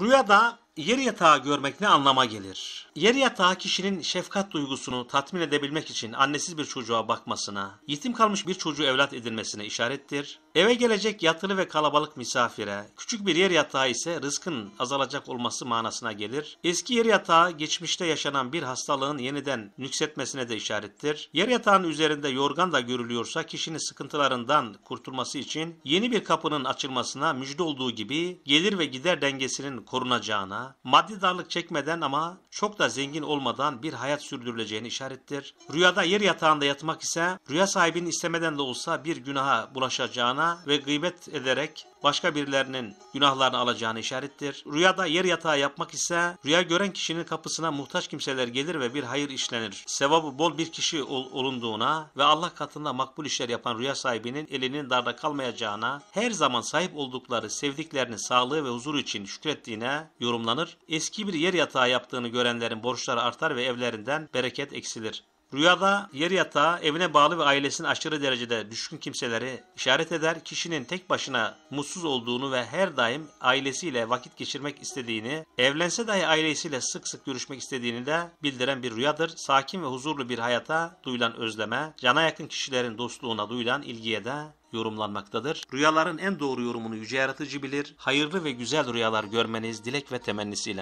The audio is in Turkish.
Rüyada yer yatağı görmek ne anlama gelir? Yer yatağı kişinin şefkat duygusunu tatmin edebilmek için annesiz bir çocuğa bakmasına, yetim kalmış bir çocuğu evlat edilmesine işarettir Eve gelecek yatılı ve kalabalık misafire, küçük bir yer yatağı ise rızkın azalacak olması manasına gelir. Eski yer yatağı geçmişte yaşanan bir hastalığın yeniden nüksetmesine de işarettir. Yer yatağının üzerinde yorgan da görülüyorsa kişinin sıkıntılarından kurtulması için yeni bir kapının açılmasına müjde olduğu gibi gelir ve gider dengesinin korunacağına, maddi darlık çekmeden ama çok da zengin olmadan bir hayat sürdürüleceğini işarettir. Rüyada yer yatağında yatmak ise rüya sahibinin istemeden de olsa bir günaha bulaşacağına alacağına ve gıybet ederek başka birilerinin günahlarını alacağını işarettir. Rüyada yer yatağı yapmak ise rüya gören kişinin kapısına muhtaç kimseler gelir ve bir hayır işlenir. Sevabı bol bir kişi ol olunduğuna ve Allah katında makbul işler yapan rüya sahibinin elinin darda kalmayacağına, her zaman sahip oldukları sevdiklerinin sağlığı ve huzuru için şükrettiğine yorumlanır. Eski bir yer yatağı yaptığını görenlerin borçları artar ve evlerinden bereket eksilir. Rüyada yer yatağı evine bağlı ve ailesinin aşırı derecede düşkün kimseleri işaret eder. Kişinin tek başına mutsuz olduğunu ve her daim ailesiyle vakit geçirmek istediğini, evlense dahi ailesiyle sık sık görüşmek istediğini de bildiren bir rüyadır. Sakin ve huzurlu bir hayata duyulan özleme, cana yakın kişilerin dostluğuna duyulan ilgiye de yorumlanmaktadır. Rüyaların en doğru yorumunu yüce yaratıcı bilir. Hayırlı ve güzel rüyalar görmeniz dilek ve temennisiyle.